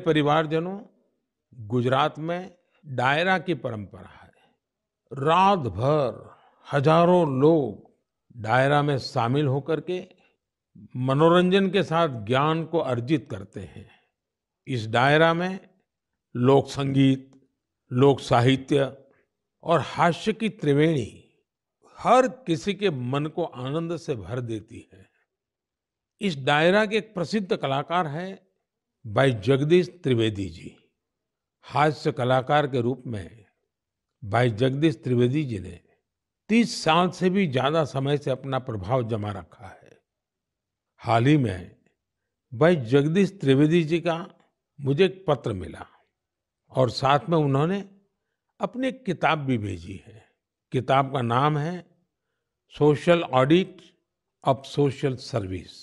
परिवारजनों गुजरात में डायरा की परंपरा है रात भर हजारों लोग डायरा में शामिल होकर के मनोरंजन के साथ ज्ञान को अर्जित करते हैं इस डायरा में लोक संगीत लोक साहित्य और हास्य की त्रिवेणी हर किसी के मन को आनंद से भर देती है इस डायरा के एक प्रसिद्ध कलाकार है भाई जगदीश त्रिवेदी जी हास्य कलाकार के रूप में भाई जगदीश त्रिवेदी जी ने तीस साल से भी ज्यादा समय से अपना प्रभाव जमा रखा है हाल ही में भाई जगदीश त्रिवेदी जी का मुझे एक पत्र मिला और साथ में उन्होंने अपनी एक किताब भी भेजी है किताब का नाम है social audit of social service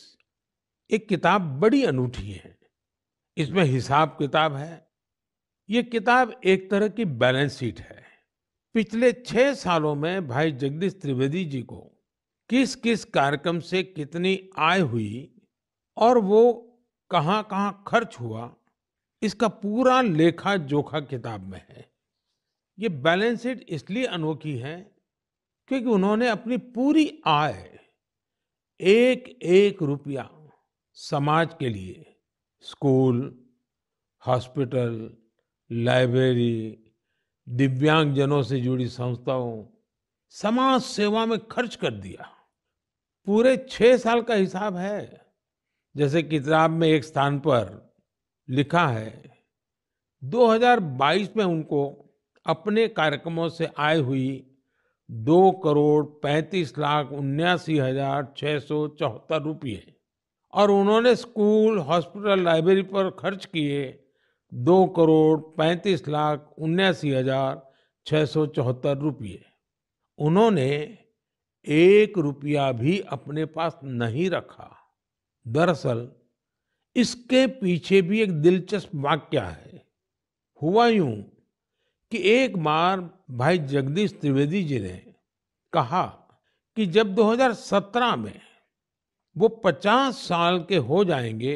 एक किताब बड़ी अनूठी है इसमें हिसाब किताब है ये किताब एक तरह की बैलेंस शीट है पिछले छह सालों में भाई जगदीश त्रिवेदी जी को किस किस कार्यक्रम से कितनी आय हुई और वो कहाँ कहाँ खर्च हुआ इसका पूरा लेखा जोखा किताब में है ये बैलेंस शीट इसलिए अनोखी है क्योंकि उन्होंने अपनी पूरी आय एक एक रुपया समाज के लिए स्कूल हॉस्पिटल लाइब्रेरी दिव्यांगजनों से जुड़ी संस्थाओं समाज सेवा में खर्च कर दिया पूरे छः साल का हिसाब है जैसे किताब में एक स्थान पर लिखा है 2022 में उनको अपने कार्यक्रमों से आय हुई दो करोड़ पैंतीस लाख उन्यासी हजार छः सौ चौहत्तर रुपये और उन्होंने स्कूल हॉस्पिटल लाइब्रेरी पर खर्च किए दो करोड़ पैंतीस लाख उन्यासी हजार छः सौ चौहत्तर रुपये उन्होंने एक रुपया भी अपने पास नहीं रखा दरअसल इसके पीछे भी एक दिलचस्प वाक्य है हुआ यूं कि एक बार भाई जगदीश त्रिवेदी जी ने कहा कि जब 2017 में वो पचास साल के हो जाएंगे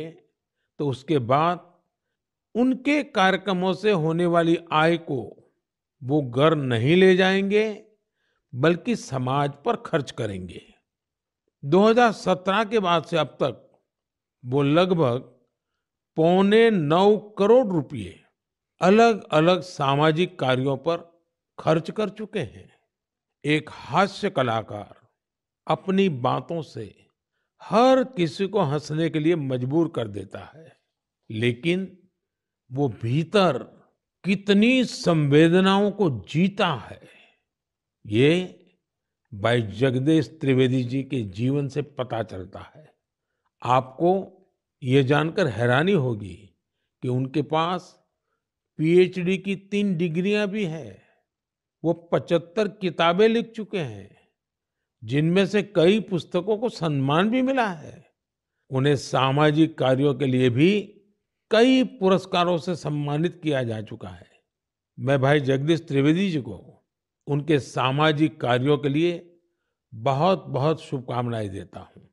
तो उसके बाद उनके कार्यक्रमों से होने वाली आय को वो घर नहीं ले जाएंगे बल्कि समाज पर खर्च करेंगे 2017 के बाद से अब तक वो लगभग पौने नौ करोड़ रुपये अलग अलग सामाजिक कार्यों पर खर्च कर चुके हैं एक हास्य कलाकार अपनी बातों से हर किसी को हंसने के लिए मजबूर कर देता है लेकिन वो भीतर कितनी संवेदनाओं को जीता है ये भाई जगदेश त्रिवेदी जी के जीवन से पता चलता है आपको ये जानकर हैरानी होगी कि उनके पास पीएचडी की तीन डिग्रियां भी हैं वो पचहत्तर किताबें लिख चुके हैं जिनमें से कई पुस्तकों को सम्मान भी मिला है उन्हें सामाजिक कार्यों के लिए भी कई पुरस्कारों से सम्मानित किया जा चुका है मैं भाई जगदीश त्रिवेदी जी को उनके सामाजिक कार्यों के लिए बहुत बहुत शुभकामनाएं देता हूँ